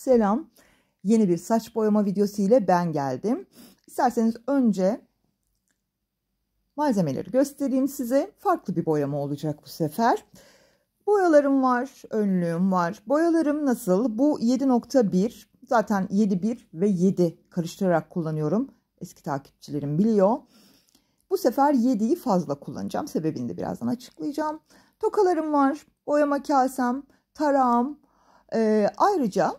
Selam. Yeni bir saç boyama videosu ile ben geldim. İsterseniz önce malzemeleri göstereyim size. Farklı bir boyama olacak bu sefer. Boyalarım var, önlüğüm var. Boyalarım nasıl? Bu 7.1. Zaten 7.1 ve 7 karıştırarak kullanıyorum. Eski takipçilerim biliyor. Bu sefer 7'yi fazla kullanacağım. Sebebini de birazdan açıklayacağım. Tokalarım var, boyama kasem, tarağım. Ee, ayrıca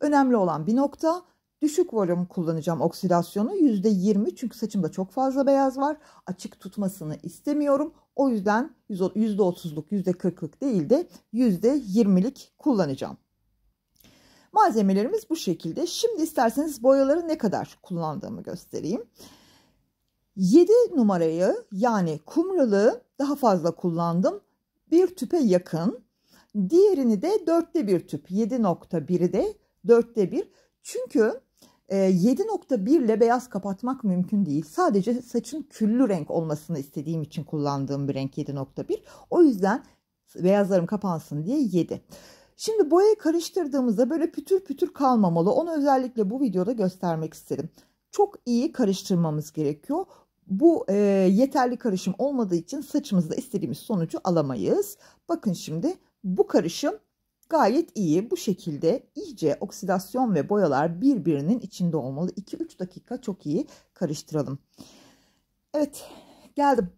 Önemli olan bir nokta düşük volüm kullanacağım oksidasyonu %20 çünkü saçımda çok fazla beyaz var. Açık tutmasını istemiyorum. O yüzden %30'luk %40'lık değil de %20'lik kullanacağım. Malzemelerimiz bu şekilde. Şimdi isterseniz boyaları ne kadar kullandığımı göstereyim. 7 numarayı yani kumralı daha fazla kullandım. Bir tüpe yakın. Diğerini de dörtte bir tüp 7.1'i de dörtte bir. Çünkü 7.1 e, ile beyaz kapatmak mümkün değil. Sadece saçın küllü renk olmasını istediğim için kullandığım bir renk 7.1. O yüzden beyazlarım kapansın diye 7. Şimdi boyayı karıştırdığımızda böyle pütür pütür kalmamalı. Onu özellikle bu videoda göstermek istedim. Çok iyi karıştırmamız gerekiyor. Bu e, yeterli karışım olmadığı için saçımızda istediğimiz sonucu alamayız. Bakın şimdi bu karışım gayet iyi. Bu şekilde iyice oksidasyon ve boyalar birbirinin içinde olmalı. 2-3 dakika çok iyi karıştıralım. Evet geldim.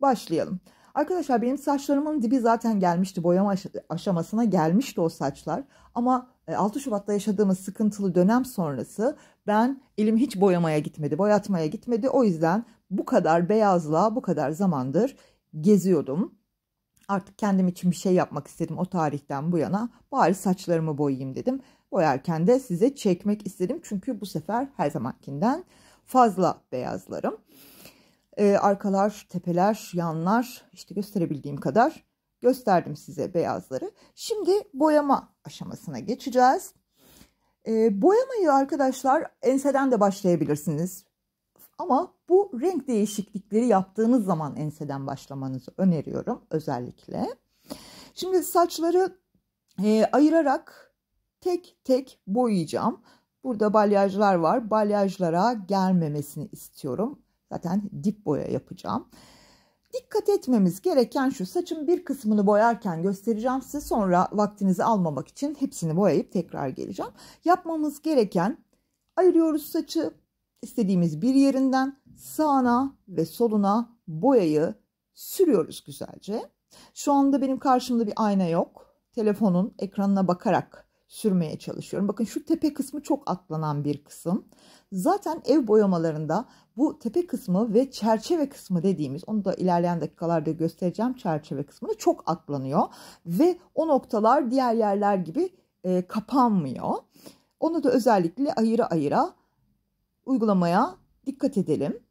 Başlayalım. Arkadaşlar benim saçlarımın dibi zaten gelmişti. Boyama aşamasına gelmişti o saçlar. Ama 6 e, Şubat'ta yaşadığımız sıkıntılı dönem sonrası ben elim hiç boyamaya gitmedi, boyatmaya gitmedi. O yüzden bu kadar beyazlığa bu kadar zamandır geziyordum artık kendim için bir şey yapmak istedim o tarihten bu yana. Bari saçlarımı boyayayım dedim. Boyarken de size çekmek istedim. Çünkü bu sefer her zamankinden fazla beyazlarım. Ee, arkalar, tepeler, yanlar işte gösterebildiğim kadar gösterdim size beyazları. Şimdi boyama aşamasına geçeceğiz. Ee, boyamayı arkadaşlar enseden de başlayabilirsiniz. Ama bu renk değişiklikleri yaptığınız zaman enseden başlamanızı öneriyorum özellikle. Şimdi saçları e, ayırarak tek tek boyayacağım. Burada balyajlar var. Balyajlara gelmemesini istiyorum. Zaten dip boya yapacağım. Dikkat etmemiz gereken şu saçın bir kısmını boyarken göstereceğim size sonra vaktinizi almamak için hepsini boyayıp tekrar geleceğim. Yapmamız gereken ayırıyoruz saçı istediğimiz bir yerinden sağına ve soluna boyayı sürüyoruz güzelce. Şu anda benim karşımda bir ayna yok. Telefonun ekranına bakarak sürmeye çalışıyorum. Bakın şu tepe kısmı çok atlanan bir kısım. Zaten ev boyamalarında bu tepe kısmı ve çerçeve kısmı dediğimiz onu da ilerleyen dakikalarda göstereceğim çerçeve kısmını çok atlanıyor ve o noktalar diğer yerler gibi e, kapanmıyor. Onu da özellikle ayıra ayıra uygulamaya dikkat edelim.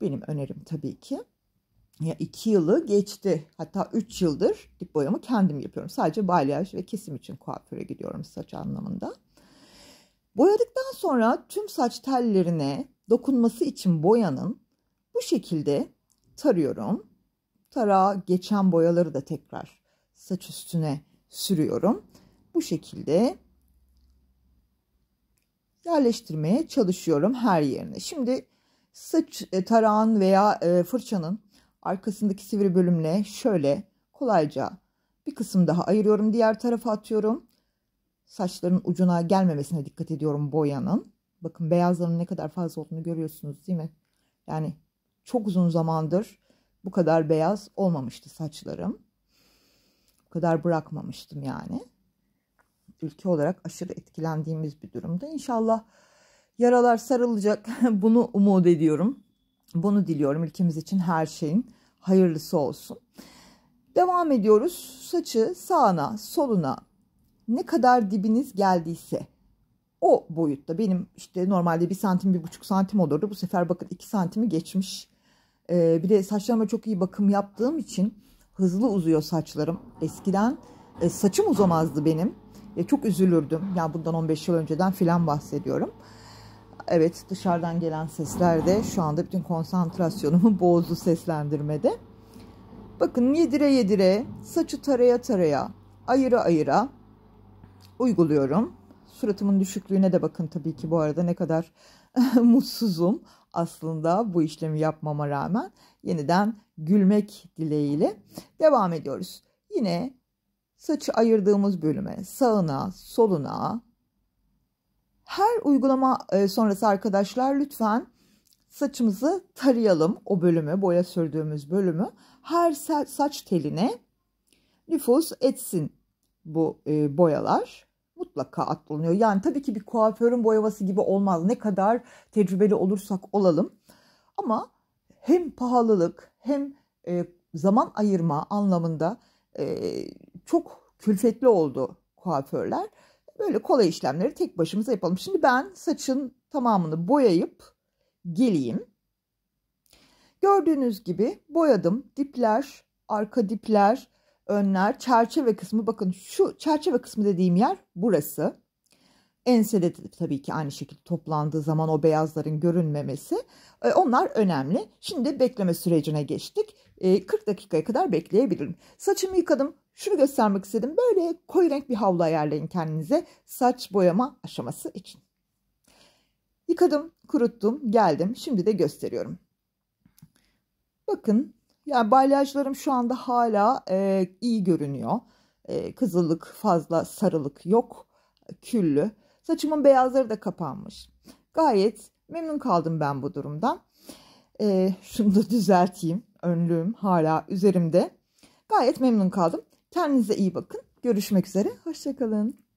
Benim önerim tabii ki. Ya iki yılı geçti hatta üç yıldır dip boyamı kendim yapıyorum. Sadece balyaj ve kesim için kuaföre gidiyorum saç anlamında. Boyadıktan sonra tüm saç tellerine dokunması için boyanın bu şekilde tarıyorum. Tara geçen boyaları da tekrar saç üstüne sürüyorum. Bu şekilde yerleştirmeye çalışıyorum her yerine. Şimdi saç e, tarağın veya e, fırçanın arkasındaki sivri bölümle şöyle kolayca bir kısım daha ayırıyorum. Diğer tarafa atıyorum. Saçların ucuna gelmemesine dikkat ediyorum boyanın. Bakın beyazların ne kadar fazla olduğunu görüyorsunuz değil mi? Yani çok uzun zamandır bu kadar beyaz olmamıştı saçlarım. Bu kadar bırakmamıştım yani ülke olarak aşırı etkilendiğimiz bir durumda. İnşallah yaralar sarılacak. Bunu umut ediyorum. Bunu diliyorum ülkemiz için her şeyin hayırlısı olsun. Devam ediyoruz. Saçı sağına, soluna ne kadar dibiniz geldiyse o boyutta benim işte normalde bir santim bir buçuk santim olurdu. Bu sefer bakın iki santimi geçmiş. Ee, bir de saçlarıma çok iyi bakım yaptığım için hızlı uzuyor saçlarım. Eskiden e, saçım uzamazdı benim. Ya çok üzülürdüm. Ya bundan 15 yıl önceden filan bahsediyorum. Evet dışarıdan gelen sesler de şu anda bütün konsantrasyonumu bozdu seslendirmede. Bakın yedire yedire, saçı taraya taraya, ayıra ayıra uyguluyorum. Suratımın düşüklüğüne de bakın tabii ki bu arada ne kadar mutsuzum aslında bu işlemi yapmama rağmen yeniden gülmek dileğiyle devam ediyoruz. Yine saçı ayırdığımız bölüme sağına, soluna. Her uygulama e, sonrası arkadaşlar lütfen saçımızı tarayalım o bölümü, boya sürdüğümüz bölümü. Her saç teline nüfuz etsin bu e, boyalar. Mutlaka atlanıyor. Yani tabii ki bir kuaförün boyaması gibi olmaz. Ne kadar tecrübeli olursak olalım. Ama hem pahalılık hem e, zaman ayırma anlamında çok külfetli oldu kuaförler. Böyle kolay işlemleri tek başımıza yapalım. Şimdi ben saçın tamamını boyayıp geleyim. Gördüğünüz gibi boyadım. Dipler, arka dipler, önler, çerçeve kısmı. Bakın şu çerçeve kısmı dediğim yer burası. Ensede tabii ki aynı şekilde toplandığı zaman o beyazların görünmemesi. E, onlar önemli. Şimdi bekleme sürecine geçtik. 40 e, dakikaya kadar bekleyebilirim. Saçımı yıkadım. Şunu göstermek istedim. Böyle koyu renk bir havlu ayarlayın kendinize saç boyama aşaması için. Yıkadım, kuruttum, geldim. Şimdi de gösteriyorum. Bakın yani balyajlarım şu anda hala e, iyi görünüyor. E, kızıllık fazla sarılık yok. Küllü. Saçımın beyazları da kapanmış. Gayet memnun kaldım ben bu durumdan. E, şunu da düzelteyim. Önlüğüm hala üzerimde. Gayet memnun kaldım. Kendinize iyi bakın. Görüşmek üzere. Hoşçakalın.